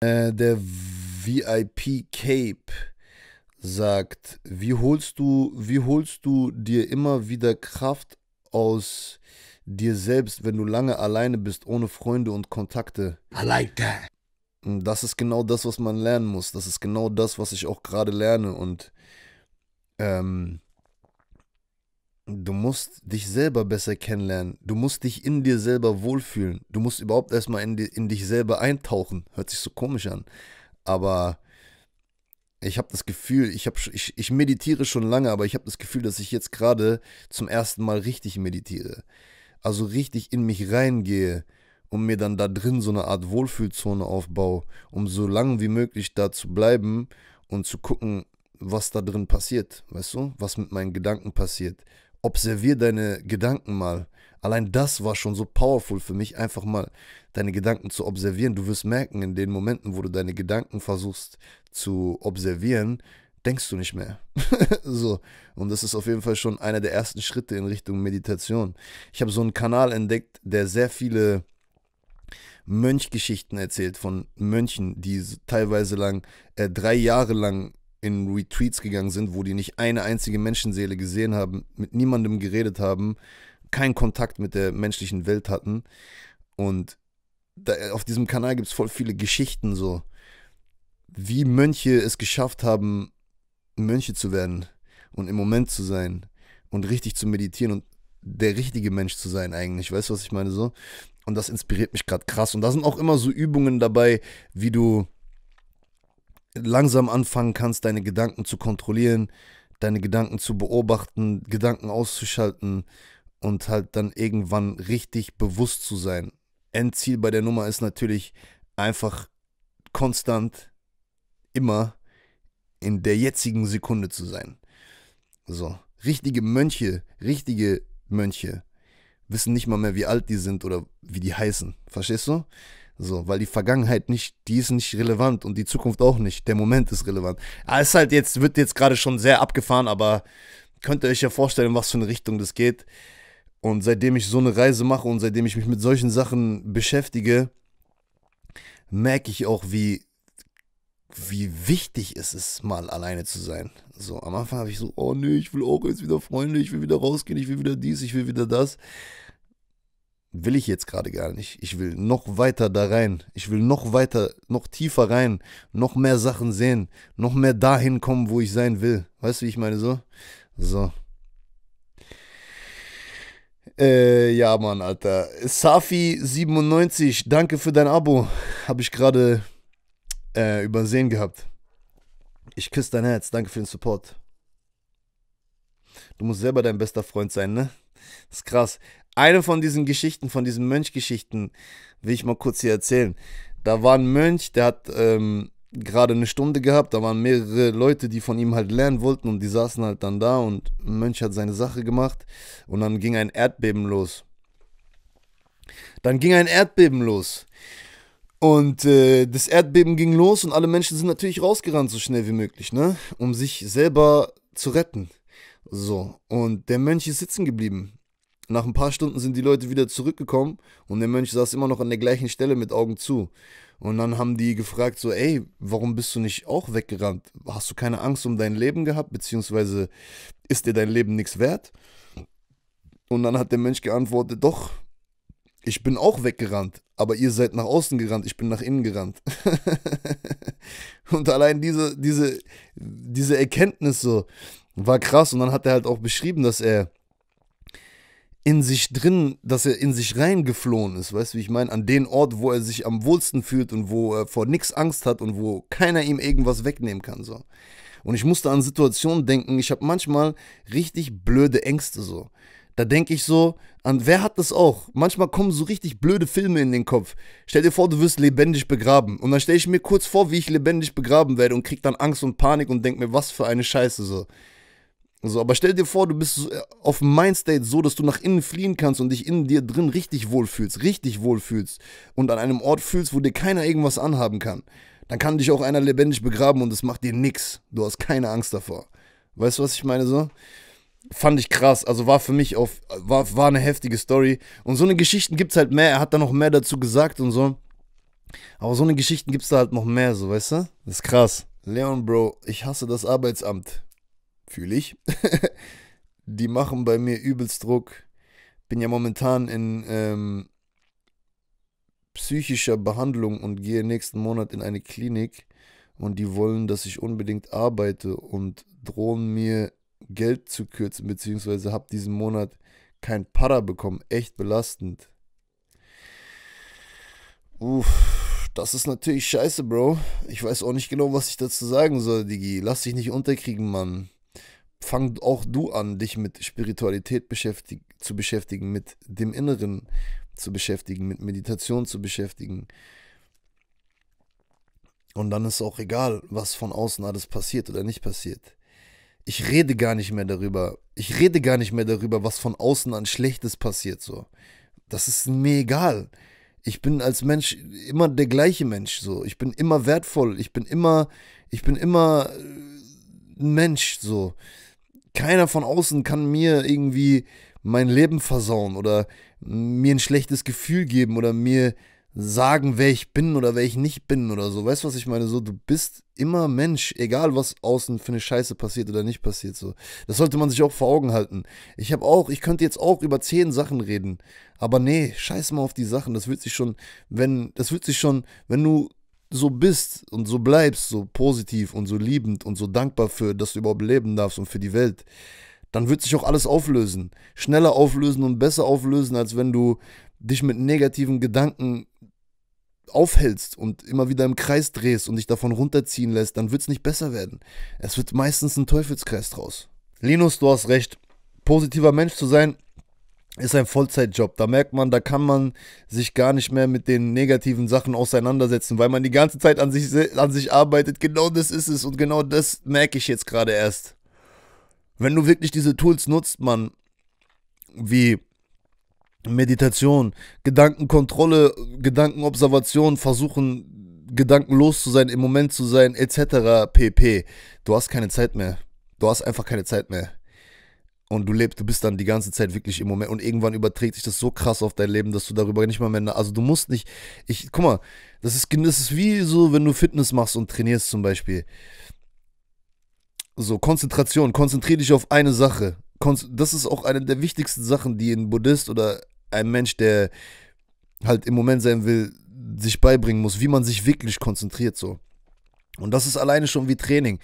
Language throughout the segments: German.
Äh, der VIP Cape sagt, wie holst du, wie holst du dir immer wieder Kraft aus dir selbst, wenn du lange alleine bist, ohne Freunde und Kontakte? I like that. Das ist genau das, was man lernen muss. Das ist genau das, was ich auch gerade lerne. Und ähm, Du musst dich selber besser kennenlernen. Du musst dich in dir selber wohlfühlen. Du musst überhaupt erstmal in, in dich selber eintauchen. Hört sich so komisch an. Aber ich habe das Gefühl, ich, hab, ich, ich meditiere schon lange, aber ich habe das Gefühl, dass ich jetzt gerade zum ersten Mal richtig meditiere. Also richtig in mich reingehe und mir dann da drin so eine Art Wohlfühlzone aufbaue, um so lange wie möglich da zu bleiben und zu gucken, was da drin passiert, weißt du, was mit meinen Gedanken passiert, observier deine Gedanken mal. Allein das war schon so powerful für mich, einfach mal deine Gedanken zu observieren. Du wirst merken, in den Momenten, wo du deine Gedanken versuchst zu observieren, denkst du nicht mehr. so. Und das ist auf jeden Fall schon einer der ersten Schritte in Richtung Meditation. Ich habe so einen Kanal entdeckt, der sehr viele Mönchgeschichten erzählt von Mönchen, die teilweise lang, äh, drei Jahre lang in Retreats gegangen sind, wo die nicht eine einzige Menschenseele gesehen haben, mit niemandem geredet haben, keinen Kontakt mit der menschlichen Welt hatten. Und da, auf diesem Kanal gibt es voll viele Geschichten so, wie Mönche es geschafft haben, Mönche zu werden und im Moment zu sein und richtig zu meditieren und der richtige Mensch zu sein eigentlich. Weißt du, was ich meine so? Und das inspiriert mich gerade krass. Und da sind auch immer so Übungen dabei, wie du langsam anfangen kannst, deine Gedanken zu kontrollieren, deine Gedanken zu beobachten, Gedanken auszuschalten und halt dann irgendwann richtig bewusst zu sein. Endziel bei der Nummer ist natürlich einfach konstant immer in der jetzigen Sekunde zu sein. So, richtige Mönche, richtige Mönche wissen nicht mal mehr, wie alt die sind oder wie die heißen. Verstehst du? So, weil die Vergangenheit nicht, die ist nicht relevant und die Zukunft auch nicht. Der Moment ist relevant. Aber ah, es ist halt jetzt, wird jetzt gerade schon sehr abgefahren, aber könnt ihr euch ja vorstellen, was für eine Richtung das geht. Und seitdem ich so eine Reise mache und seitdem ich mich mit solchen Sachen beschäftige, merke ich auch, wie, wie wichtig es ist, mal alleine zu sein. So, am Anfang habe ich so, oh nee, ich will auch jetzt wieder Freunde, ich will wieder rausgehen, ich will wieder dies, ich will wieder das will ich jetzt gerade gar nicht. Ich will noch weiter da rein. Ich will noch weiter, noch tiefer rein, noch mehr Sachen sehen, noch mehr dahin kommen, wo ich sein will. Weißt du, wie ich meine so? So. Äh, ja, Mann, Alter. Safi97, danke für dein Abo. Habe ich gerade äh, übersehen gehabt. Ich küsse dein Herz. Danke für den Support. Du musst selber dein bester Freund sein, ne? Das ist krass. Eine von diesen Geschichten, von diesen Mönchgeschichten, will ich mal kurz hier erzählen. Da war ein Mönch, der hat ähm, gerade eine Stunde gehabt, da waren mehrere Leute, die von ihm halt lernen wollten und die saßen halt dann da und ein Mönch hat seine Sache gemacht und dann ging ein Erdbeben los. Dann ging ein Erdbeben los. Und äh, das Erdbeben ging los und alle Menschen sind natürlich rausgerannt, so schnell wie möglich, ne? Um sich selber zu retten. So. Und der Mönch ist sitzen geblieben. Nach ein paar Stunden sind die Leute wieder zurückgekommen und der Mönch saß immer noch an der gleichen Stelle mit Augen zu. Und dann haben die gefragt so, ey, warum bist du nicht auch weggerannt? Hast du keine Angst um dein Leben gehabt? Beziehungsweise ist dir dein Leben nichts wert? Und dann hat der Mönch geantwortet, doch, ich bin auch weggerannt, aber ihr seid nach außen gerannt, ich bin nach innen gerannt. und allein diese, diese, diese Erkenntnis so war krass. Und dann hat er halt auch beschrieben, dass er in sich drin, dass er in sich reingeflohen ist, weißt du, wie ich meine? An den Ort, wo er sich am wohlsten fühlt und wo er vor nichts Angst hat und wo keiner ihm irgendwas wegnehmen kann, so. Und ich musste an Situationen denken, ich habe manchmal richtig blöde Ängste, so. Da denke ich so, an wer hat das auch? Manchmal kommen so richtig blöde Filme in den Kopf. Stell dir vor, du wirst lebendig begraben. Und dann stelle ich mir kurz vor, wie ich lebendig begraben werde und krieg dann Angst und Panik und denk mir, was für eine Scheiße, so. So, aber stell dir vor, du bist äh, auf dem Mindstate so, dass du nach innen fliehen kannst und dich in dir drin richtig wohlfühlst, richtig wohlfühlst und an einem Ort fühlst, wo dir keiner irgendwas anhaben kann. Dann kann dich auch einer lebendig begraben und es macht dir nichts. Du hast keine Angst davor. Weißt du, was ich meine so? Fand ich krass, also war für mich auf, war, war eine heftige Story. Und so eine Geschichten es halt mehr, er hat da noch mehr dazu gesagt und so. Aber so eine Geschichten es da halt noch mehr, so, weißt du? Das ist krass. Leon, Bro, ich hasse das Arbeitsamt fühle ich. die machen bei mir übelst Druck. Bin ja momentan in ähm, psychischer Behandlung und gehe nächsten Monat in eine Klinik und die wollen, dass ich unbedingt arbeite und drohen mir Geld zu kürzen, beziehungsweise habe diesen Monat kein Para bekommen. Echt belastend. Uff, das ist natürlich scheiße, Bro. Ich weiß auch nicht genau, was ich dazu sagen soll, Digi. Lass dich nicht unterkriegen, Mann fang auch du an, dich mit Spiritualität beschäftig zu beschäftigen, mit dem Inneren zu beschäftigen, mit Meditation zu beschäftigen. Und dann ist auch egal, was von außen alles passiert oder nicht passiert. Ich rede gar nicht mehr darüber. Ich rede gar nicht mehr darüber, was von außen an Schlechtes passiert. So, das ist mir egal. Ich bin als Mensch immer der gleiche Mensch. So, ich bin immer wertvoll. Ich bin immer, ich bin immer äh, ein Mensch. So, keiner von außen kann mir irgendwie mein Leben versauen oder mir ein schlechtes Gefühl geben oder mir sagen, wer ich bin oder wer ich nicht bin oder so. Weißt du, was ich meine? So, du bist immer Mensch, egal was außen für eine Scheiße passiert oder nicht passiert. So, das sollte man sich auch vor Augen halten. Ich habe auch, ich könnte jetzt auch über zehn Sachen reden, aber nee, scheiß mal auf die Sachen. Das wird sich schon, wenn, das wird sich schon, wenn du so bist und so bleibst, so positiv und so liebend und so dankbar für, dass du überhaupt leben darfst und für die Welt, dann wird sich auch alles auflösen. Schneller auflösen und besser auflösen, als wenn du dich mit negativen Gedanken aufhältst und immer wieder im Kreis drehst und dich davon runterziehen lässt, dann wird es nicht besser werden. Es wird meistens ein Teufelskreis draus. Linus, du hast recht. Positiver Mensch zu sein ist ein Vollzeitjob. Da merkt man, da kann man sich gar nicht mehr mit den negativen Sachen auseinandersetzen, weil man die ganze Zeit an sich, an sich arbeitet. Genau das ist es und genau das merke ich jetzt gerade erst. Wenn du wirklich diese Tools nutzt, man, wie Meditation, Gedankenkontrolle, Gedankenobservation, versuchen gedankenlos zu sein, im Moment zu sein, etc. pp. Du hast keine Zeit mehr. Du hast einfach keine Zeit mehr und du lebst, du bist dann die ganze Zeit wirklich im Moment und irgendwann überträgt sich das so krass auf dein Leben, dass du darüber nicht mal mehr, also du musst nicht, ich, guck mal, das ist, das ist wie so, wenn du Fitness machst und trainierst zum Beispiel. So, Konzentration, konzentrier dich auf eine Sache. Das ist auch eine der wichtigsten Sachen, die ein Buddhist oder ein Mensch, der halt im Moment sein will, sich beibringen muss, wie man sich wirklich konzentriert so. Und das ist alleine schon wie Training.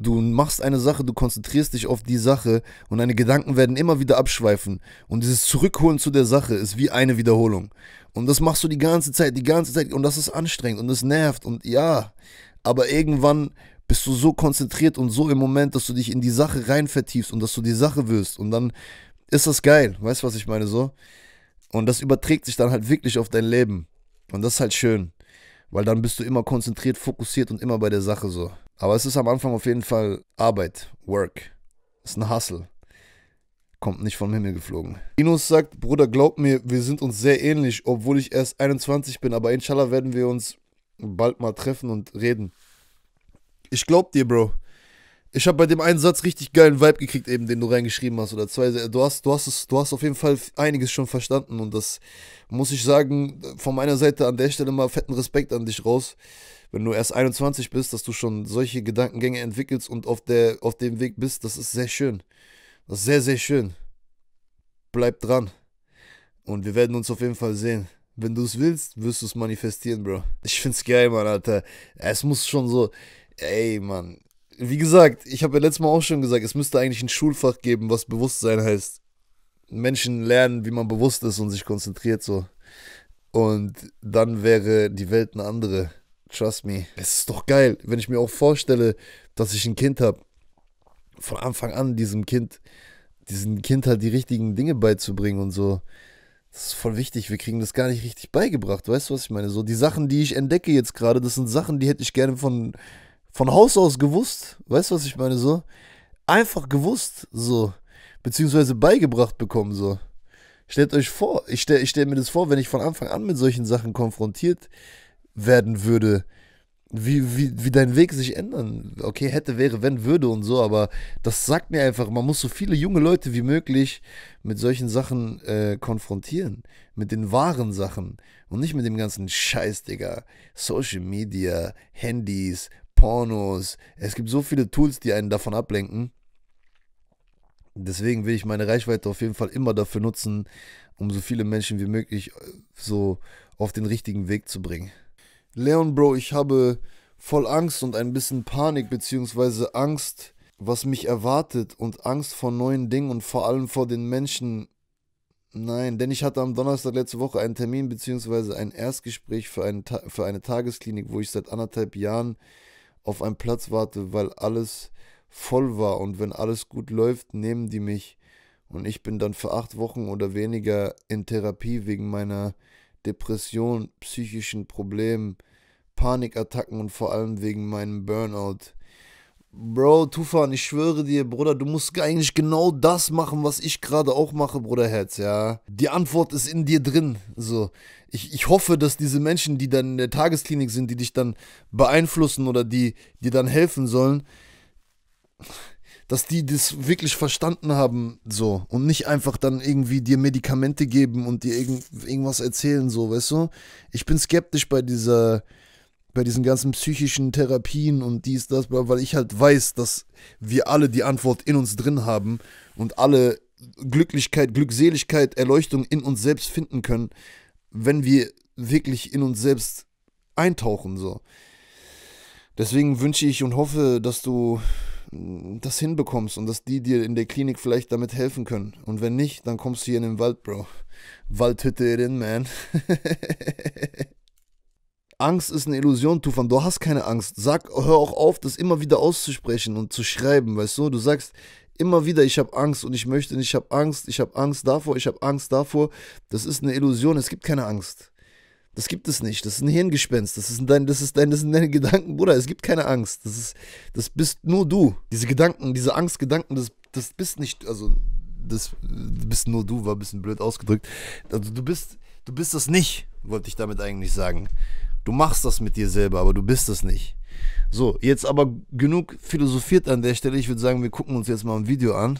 Du machst eine Sache, du konzentrierst dich auf die Sache und deine Gedanken werden immer wieder abschweifen. Und dieses Zurückholen zu der Sache ist wie eine Wiederholung. Und das machst du die ganze Zeit, die ganze Zeit. Und das ist anstrengend und das nervt. Und ja, aber irgendwann bist du so konzentriert und so im Moment, dass du dich in die Sache rein vertiefst und dass du die Sache wirst. Und dann ist das geil. Weißt du, was ich meine so? Und das überträgt sich dann halt wirklich auf dein Leben. Und das ist halt schön weil dann bist du immer konzentriert, fokussiert und immer bei der Sache so. Aber es ist am Anfang auf jeden Fall Arbeit, Work. Ist ein Hustle. Kommt nicht vom Himmel geflogen. Inus sagt, Bruder, glaub mir, wir sind uns sehr ähnlich, obwohl ich erst 21 bin, aber inshallah werden wir uns bald mal treffen und reden. Ich glaub dir, Bro. Ich habe bei dem einen Satz richtig geilen Vibe gekriegt, eben den du reingeschrieben hast oder zwei. Du hast, du hast es, du hast auf jeden Fall einiges schon verstanden und das muss ich sagen von meiner Seite an der Stelle mal fetten Respekt an dich raus, wenn du erst 21 bist, dass du schon solche Gedankengänge entwickelst und auf der auf dem Weg bist. Das ist sehr schön, das ist sehr sehr schön. Bleib dran und wir werden uns auf jeden Fall sehen. Wenn du es willst, wirst du es manifestieren, Bro. Ich find's geil, Mann, Alter. Es muss schon so, ey, Mann wie gesagt, ich habe ja letztes Mal auch schon gesagt, es müsste eigentlich ein Schulfach geben, was Bewusstsein heißt. Menschen lernen, wie man bewusst ist und sich konzentriert so. Und dann wäre die Welt eine andere. Trust me. Es ist doch geil, wenn ich mir auch vorstelle, dass ich ein Kind habe. Von Anfang an diesem Kind, diesem Kind halt die richtigen Dinge beizubringen und so. Das ist voll wichtig. Wir kriegen das gar nicht richtig beigebracht. Weißt du, was ich meine? So, die Sachen, die ich entdecke jetzt gerade, das sind Sachen, die hätte ich gerne von von Haus aus gewusst. Weißt du, was ich meine? So einfach gewusst, so beziehungsweise beigebracht bekommen, so. Stellt euch vor, ich stelle ich stell mir das vor, wenn ich von Anfang an mit solchen Sachen konfrontiert werden würde, wie, wie, wie dein Weg sich ändern. Okay, hätte, wäre, wenn, würde und so, aber das sagt mir einfach, man muss so viele junge Leute wie möglich mit solchen Sachen äh, konfrontieren. Mit den wahren Sachen und nicht mit dem ganzen Scheiß, Digga. Social Media, Handys, Pornos. Es gibt so viele Tools, die einen davon ablenken. Deswegen will ich meine Reichweite auf jeden Fall immer dafür nutzen, um so viele Menschen wie möglich äh, so auf den richtigen Weg zu bringen. Leon, Bro, ich habe voll Angst und ein bisschen Panik, beziehungsweise Angst, was mich erwartet und Angst vor neuen Dingen und vor allem vor den Menschen. Nein, denn ich hatte am Donnerstag letzte Woche einen Termin, beziehungsweise ein Erstgespräch für, einen für eine Tagesklinik, wo ich seit anderthalb Jahren auf einen Platz warte, weil alles voll war und wenn alles gut läuft, nehmen die mich und ich bin dann für acht Wochen oder weniger in Therapie wegen meiner Depression, psychischen Problemen, Panikattacken und vor allem wegen meinem Burnout. Bro, Tufan, ich schwöre dir, Bruder, du musst eigentlich genau das machen, was ich gerade auch mache, Bruder Herz, ja. Die Antwort ist in dir drin, so. Ich, ich hoffe, dass diese Menschen, die dann in der Tagesklinik sind, die dich dann beeinflussen oder die dir dann helfen sollen, dass die das wirklich verstanden haben, so. Und nicht einfach dann irgendwie dir Medikamente geben und dir irgend, irgendwas erzählen, so, weißt du? Ich bin skeptisch bei dieser bei diesen ganzen psychischen Therapien und dies, das, weil ich halt weiß, dass wir alle die Antwort in uns drin haben und alle Glücklichkeit, Glückseligkeit, Erleuchtung in uns selbst finden können, wenn wir wirklich in uns selbst eintauchen. So. Deswegen wünsche ich und hoffe, dass du mm, das hinbekommst und dass die dir in der Klinik vielleicht damit helfen können. Und wenn nicht, dann kommst du hier in den Wald, Bro. Waldhütte in, man. Angst ist eine Illusion, Tufan. Du hast keine Angst. Sag, hör auch auf, das immer wieder auszusprechen und zu schreiben, weißt du? Du sagst immer wieder, ich habe Angst und ich möchte nicht, ich habe Angst, ich habe Angst davor, ich habe Angst davor. Das ist eine Illusion, es gibt keine Angst. Das gibt es nicht. Das ist ein Hirngespinst. Das, ist dein, das, ist dein, das sind deine Gedanken, Bruder. Es gibt keine Angst. Das, ist, das bist nur du. Diese Gedanken, diese Angstgedanken, das, das bist nicht, also, das bist nur du, war ein bisschen blöd ausgedrückt. Also, du bist, du bist das nicht, wollte ich damit eigentlich sagen. Du machst das mit dir selber, aber du bist es nicht. So, jetzt aber genug philosophiert an der Stelle. Ich würde sagen, wir gucken uns jetzt mal ein Video an.